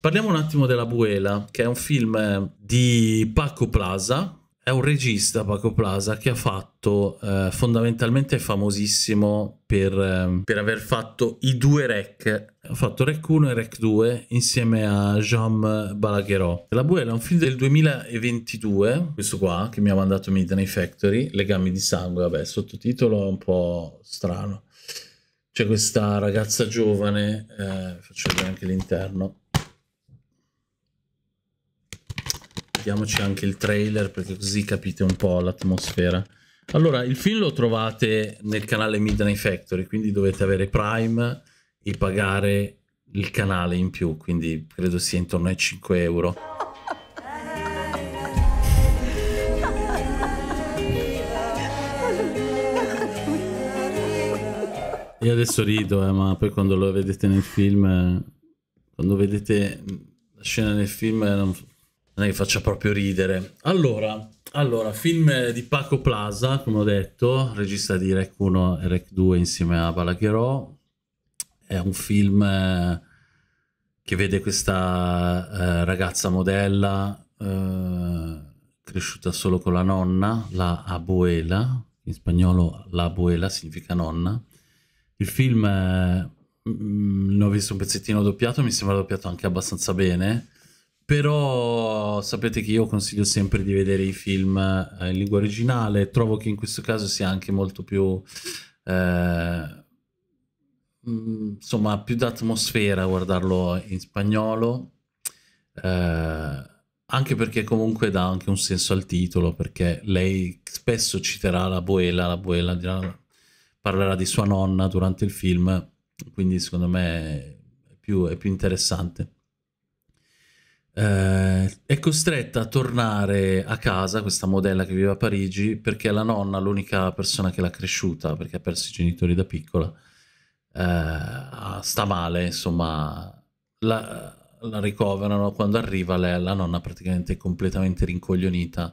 Parliamo un attimo della Buela, che è un film di Paco Plaza, è un regista Paco Plaza che ha fatto eh, fondamentalmente famosissimo per, eh, per, aver fatto i due rec ha fatto rec 1 e rec 2 insieme a Jean Balaguerò La Buela è un film del 2022 questo qua che mi ha mandato Midnight Factory Legami di sangue vabbè il sottotitolo è un po' strano c'è questa ragazza giovane eh, faccio vedere anche l'interno mettiamoci anche il trailer perché così capite un po' l'atmosfera. Allora, il film lo trovate nel canale Midnight Factory, quindi dovete avere Prime e pagare il canale in più, quindi credo sia intorno ai 5 euro. Io adesso rido, eh, ma poi quando lo vedete nel film, eh, quando vedete la scena nel film, eh, non so non è che faccia proprio ridere. Allora, allora, film di Paco Plaza, come ho detto, regista di Rec 1 e Rec 2 insieme a Balagherò. È un film eh, che vede questa eh, ragazza modella eh, cresciuta solo con la nonna, la abuela, in spagnolo la abuela significa nonna. Il film eh, mm, ne ho visto un pezzettino doppiato, mi sembra doppiato anche abbastanza bene però sapete che io consiglio sempre di vedere i film eh, in lingua originale, trovo che in questo caso sia anche molto più... Eh, mm, insomma, più d'atmosfera guardarlo in spagnolo, eh, anche perché comunque dà anche un senso al titolo, perché lei spesso citerà la Boela, la Boela dirà, parlerà di sua nonna durante il film, quindi secondo me è più, è più interessante eh, è costretta a tornare a casa, questa modella che vive a Parigi, perché la nonna, l'unica persona che l'ha cresciuta, perché ha perso i genitori da piccola, eh, ah, sta male, insomma, la, la ricoverano, quando arriva lei, la nonna praticamente è completamente rincoglionita,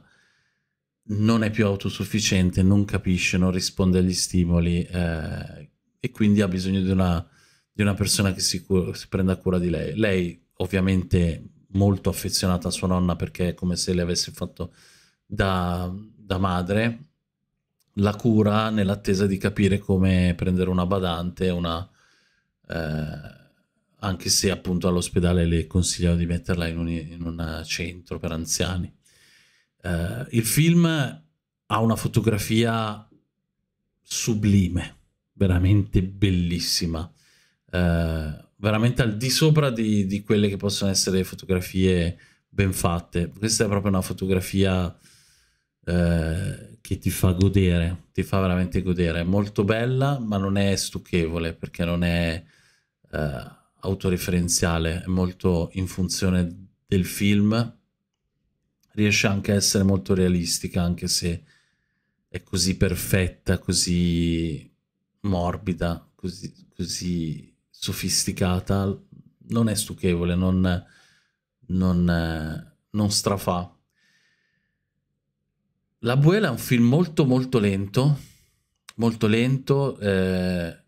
non è più autosufficiente, non capisce, non risponde agli stimoli eh, e quindi ha bisogno di una, di una persona che si, cura, si prenda cura di lei. Lei ovviamente molto affezionata a sua nonna perché è come se le avesse fatto da, da madre, la cura nell'attesa di capire come prendere una badante, una, eh, anche se appunto all'ospedale le consigliano di metterla in un, in un centro per anziani. Eh, il film ha una fotografia sublime, veramente bellissima. Eh, veramente al di sopra di, di, quelle che possono essere fotografie ben fatte. Questa è proprio una fotografia eh, che ti fa godere, ti fa veramente godere. È molto bella, ma non è stucchevole perché non è eh, autoreferenziale, è molto in funzione del film. Riesce anche a essere molto realistica, anche se è così perfetta, così morbida, così, così sofisticata, non è stucchevole, non, non, non strafà. La Buela è un film molto molto lento, molto lento, eh,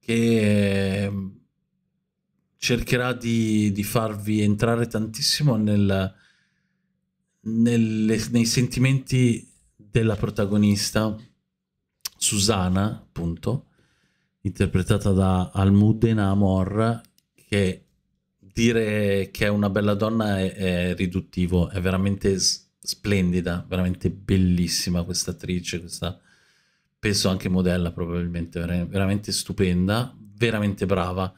che ehm, cercherà di, di, farvi entrare tantissimo nel, nelle, nei sentimenti della protagonista, Susana, appunto, interpretata da Almudena Amor, che dire che è una bella donna è, è riduttivo, è veramente splendida, veramente bellissima questa attrice, questa penso anche modella probabilmente, veramente stupenda, veramente brava.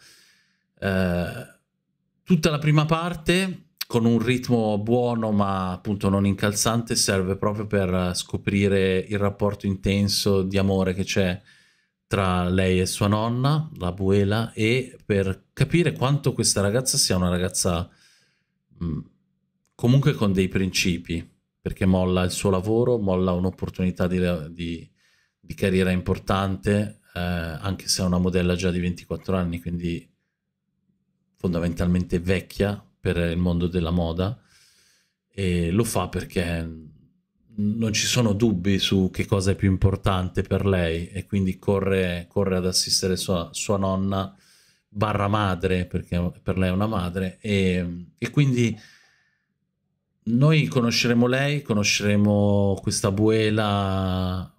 Eh, tutta la prima parte con un ritmo buono ma appunto non incalzante serve proprio per scoprire il rapporto intenso di amore che c'è tra lei e sua nonna, la Buela, e per capire quanto questa ragazza sia una ragazza mm, comunque con dei principi, perché molla il suo lavoro, molla un'opportunità di, di, di, carriera importante, eh, anche se è una modella già di 24 anni, quindi fondamentalmente vecchia per il mondo della moda, e lo fa perché non ci sono dubbi su che cosa è più importante per lei e quindi corre, corre ad assistere sua, sua, nonna barra madre perché per lei è una madre e, e quindi noi conosceremo lei conosceremo questa buela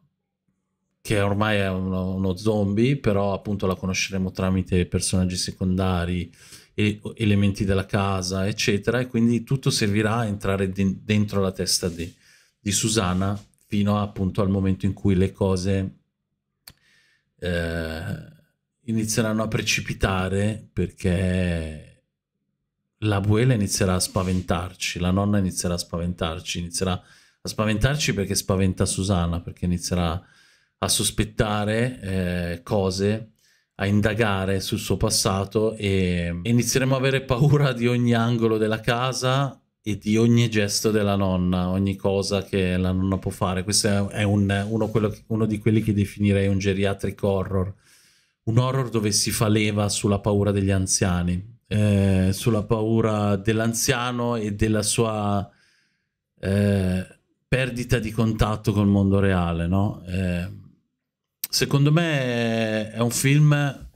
che ormai è uno, uno zombie però appunto la conosceremo tramite personaggi secondari elementi della casa eccetera e quindi tutto servirà a entrare dentro la testa di di Susanna fino appunto al momento in cui le cose eh, inizieranno a precipitare perché la abuela inizierà a spaventarci, la nonna inizierà a spaventarci, inizierà a spaventarci perché spaventa Susanna, perché inizierà a sospettare eh, cose, a indagare sul suo passato e inizieremo a avere paura di ogni angolo della casa e di ogni gesto della nonna, ogni cosa che la nonna può fare. Questo è un, uno, che, uno, di quelli che definirei un geriatric horror, un horror dove si fa leva sulla paura degli anziani, eh, sulla paura dell'anziano e della sua eh, perdita di contatto col mondo reale. No? Eh, secondo me è un film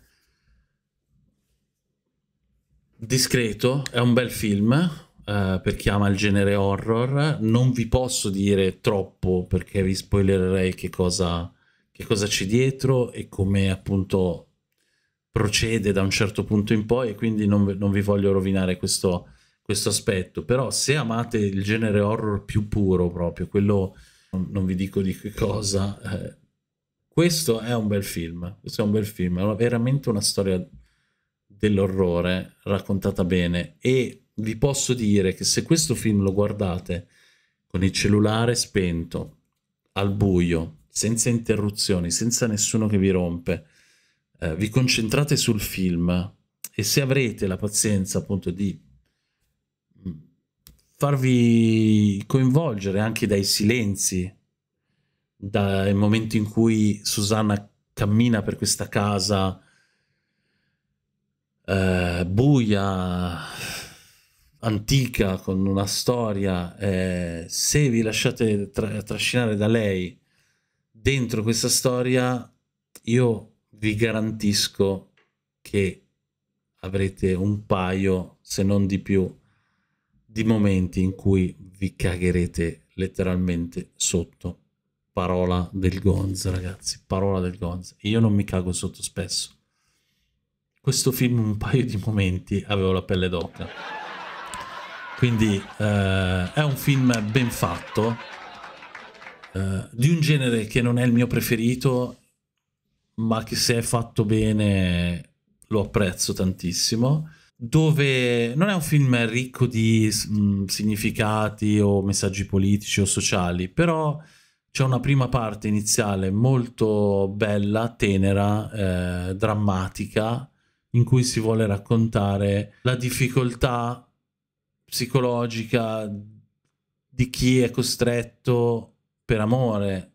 discreto, è un bel film eh, per chi ama il genere horror. Non vi posso dire troppo perché vi spoilererei che cosa, che cosa c'è dietro e come appunto procede da un certo punto in poi e quindi non, non vi voglio rovinare questo, questo, aspetto. Però se amate il genere horror più puro proprio, quello non, non vi dico di che cosa, eh, questo è un bel film, questo è un bel film, è veramente una storia dell'orrore raccontata bene e vi posso dire che se questo film lo guardate con il cellulare spento, al buio, senza interruzioni, senza nessuno che vi rompe, eh, vi concentrate sul film e se avrete la pazienza appunto di mm, farvi coinvolgere anche dai silenzi, dal momento in cui Susanna cammina per questa casa eh, buia, antica, con una storia, eh, se vi lasciate tra trascinare da lei dentro questa storia, io vi garantisco che avrete un paio, se non di più, di momenti in cui vi cagherete letteralmente sotto. Parola del Gonz, ragazzi, parola del Gonz. Io non mi cago sotto spesso. Questo film un paio di momenti avevo la pelle d'oca. Quindi eh, è un film ben fatto, eh, di un genere che non è il mio preferito, ma che se è fatto bene lo apprezzo tantissimo, dove non è un film ricco di mh, mm, significati o messaggi politici o sociali, però c'è una prima parte iniziale molto bella, tenera, eh, drammatica, in cui si vuole raccontare la difficoltà psicologica di chi è costretto per amore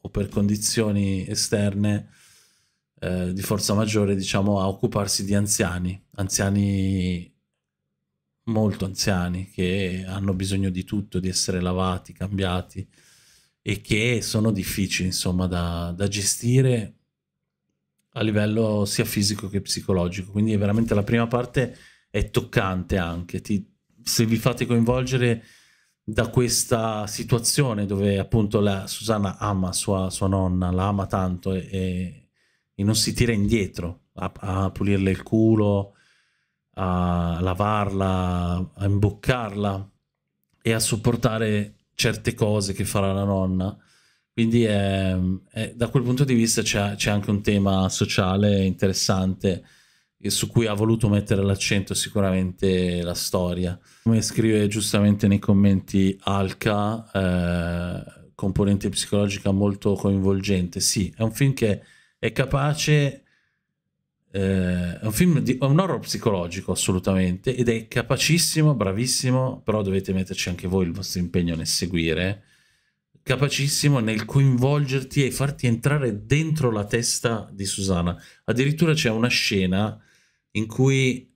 o per condizioni esterne eh, di forza maggiore, diciamo, a occuparsi di anziani, anziani molto anziani che hanno bisogno di tutto, di essere lavati, cambiati e che sono difficili insomma da, da gestire a livello sia fisico che psicologico. Quindi veramente la prima parte è toccante anche, ti, se vi fate coinvolgere da questa situazione dove appunto la Susanna ama sua, sua nonna, la ama tanto e, e, e non si tira indietro a, a pulirle il culo, a lavarla, a imboccarla e a sopportare certe cose che farà la nonna. Quindi è, è, da quel punto di vista c'è, anche un tema sociale interessante su cui ha voluto mettere l'accento sicuramente la storia. Come scrive giustamente nei commenti Alka, eh, componente psicologica molto coinvolgente. Sì, è un film che è capace, eh, è un film di è un horror psicologico assolutamente ed è capacissimo, bravissimo, però dovete metterci anche voi il vostro impegno nel seguire capacissimo nel coinvolgerti e farti entrare dentro la testa di Susanna. Addirittura c'è una scena in cui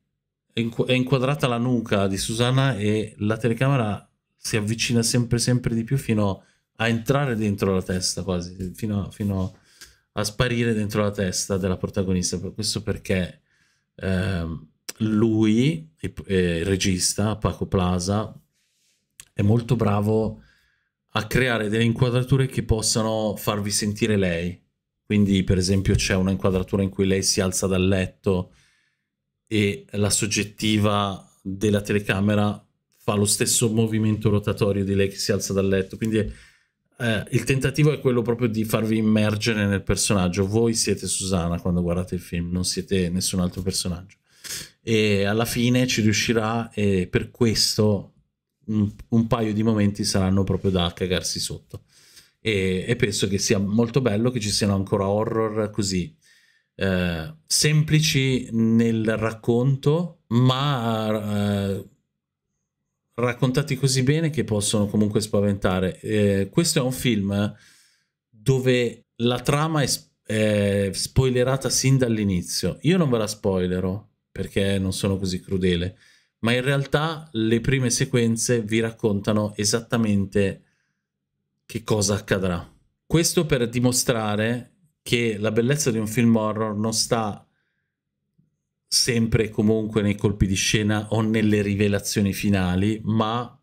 è inquadrata la nuca di Susanna e la telecamera si avvicina sempre sempre di più fino a entrare dentro la testa quasi, fino, fino a sparire dentro la testa della protagonista. Questo perché ehm, lui, il, eh, il regista, Paco Plaza, è molto bravo a creare delle inquadrature che possano farvi sentire lei. Quindi per esempio c'è una inquadratura in cui lei si alza dal letto e la soggettiva della telecamera fa lo stesso movimento rotatorio di lei che si alza dal letto. Quindi eh, il tentativo è quello proprio di farvi immergere nel personaggio. Voi siete Susana quando guardate il film, non siete nessun altro personaggio. E alla fine ci riuscirà e per questo un, mm, un paio di momenti saranno proprio da cagarsi sotto. E, e penso che sia molto bello che ci siano ancora horror così eh, semplici nel racconto, ma eh, raccontati così bene che possono comunque spaventare. Eh, questo è un film dove la trama è, è spoilerata sin dall'inizio. Io non ve la spoilerò perché non sono così crudele, ma in realtà le prime sequenze vi raccontano esattamente che cosa accadrà. Questo per dimostrare che la bellezza di un film horror non sta sempre e comunque nei colpi di scena o nelle rivelazioni finali, ma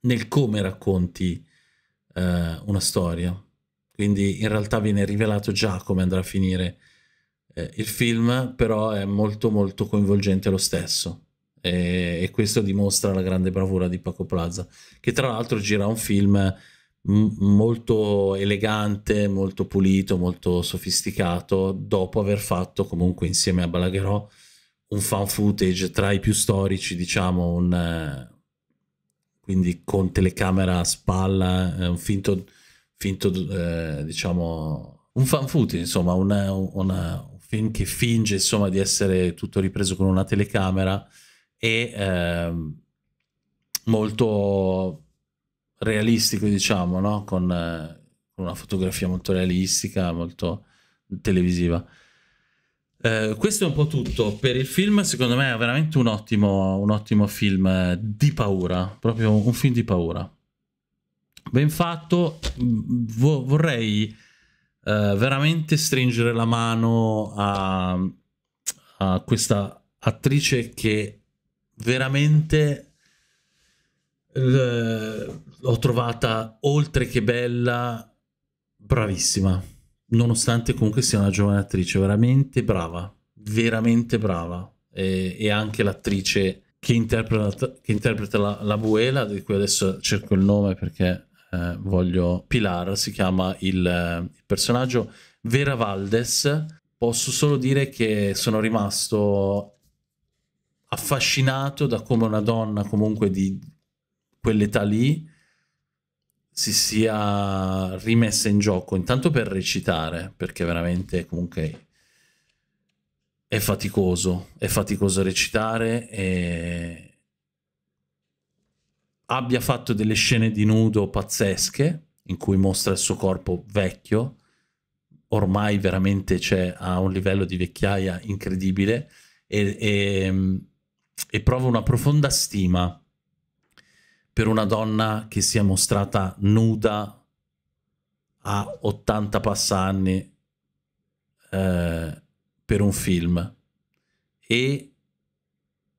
nel come racconti eh, una storia. Quindi in realtà viene rivelato già come andrà a finire eh, il film, però è molto molto coinvolgente lo stesso. E, e questo dimostra la grande bravura di Paco Plaza, che tra l'altro gira un film molto elegante, molto pulito, molto sofisticato, dopo aver fatto comunque insieme a Balagherò un fan footage tra i più storici, diciamo, un, eh, quindi con telecamera a spalla, eh, un finto, finto eh, diciamo, un fan footage, insomma, una, una, un film che finge, insomma, di essere tutto ripreso con una telecamera e eh, molto realistico, diciamo, no? con eh, una fotografia molto realistica, molto televisiva. Eh, questo è un po' tutto per il film. Secondo me è veramente un ottimo, un ottimo film eh, di paura, proprio un film di paura. Ben fatto, mm, vo vorrei eh, veramente stringere la mano a, a questa attrice che veramente l'ho trovata oltre che bella, bravissima. Nonostante comunque sia una giovane attrice, veramente brava, veramente brava. E, e anche l'attrice che interpreta, che interpreta la, la Buela, di cui adesso cerco il nome perché eh, voglio... Pilar si chiama il, il personaggio Vera Valdes. Posso solo dire che sono rimasto affascinato da come una donna comunque di quell'età lì si sia rimessa in gioco, intanto per recitare, perché veramente comunque è faticoso, è faticoso recitare e abbia fatto delle scene di nudo pazzesche in cui mostra il suo corpo vecchio, ormai veramente c'è a un livello di vecchiaia incredibile e, e, e prova una profonda stima per una donna che si è mostrata nuda a 80 passanni eh, per un film e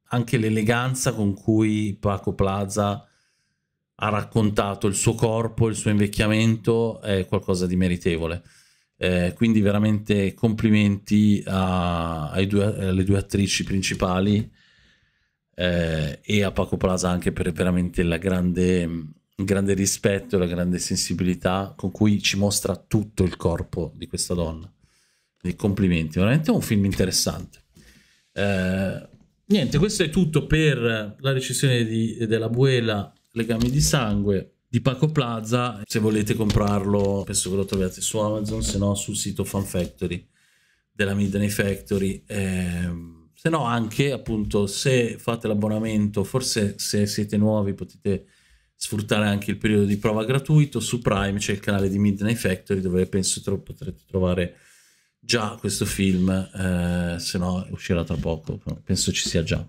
anche l'eleganza con cui Paco Plaza ha raccontato il suo corpo, il suo invecchiamento è qualcosa di meritevole. Eh, quindi veramente complimenti a, due, alle due attrici principali eh, e a Paco Plaza anche per veramente la grande, il grande rispetto e la grande sensibilità con cui ci mostra tutto il corpo di questa donna. Quindi complimenti, veramente un film interessante. Eh, niente, questo è tutto per la recensione di, della Buela Legami di Sangue di Paco Plaza. Se volete comprarlo, penso che lo troviate su Amazon, se no sul sito Fan Factory della Midnight Factory. Eh, se no anche appunto se fate l'abbonamento, forse se siete nuovi potete sfruttare anche il periodo di prova gratuito su Prime, c'è il canale di Midnight Factory dove penso tro potrete trovare già questo film, eh, se no uscirà tra poco, penso ci sia già.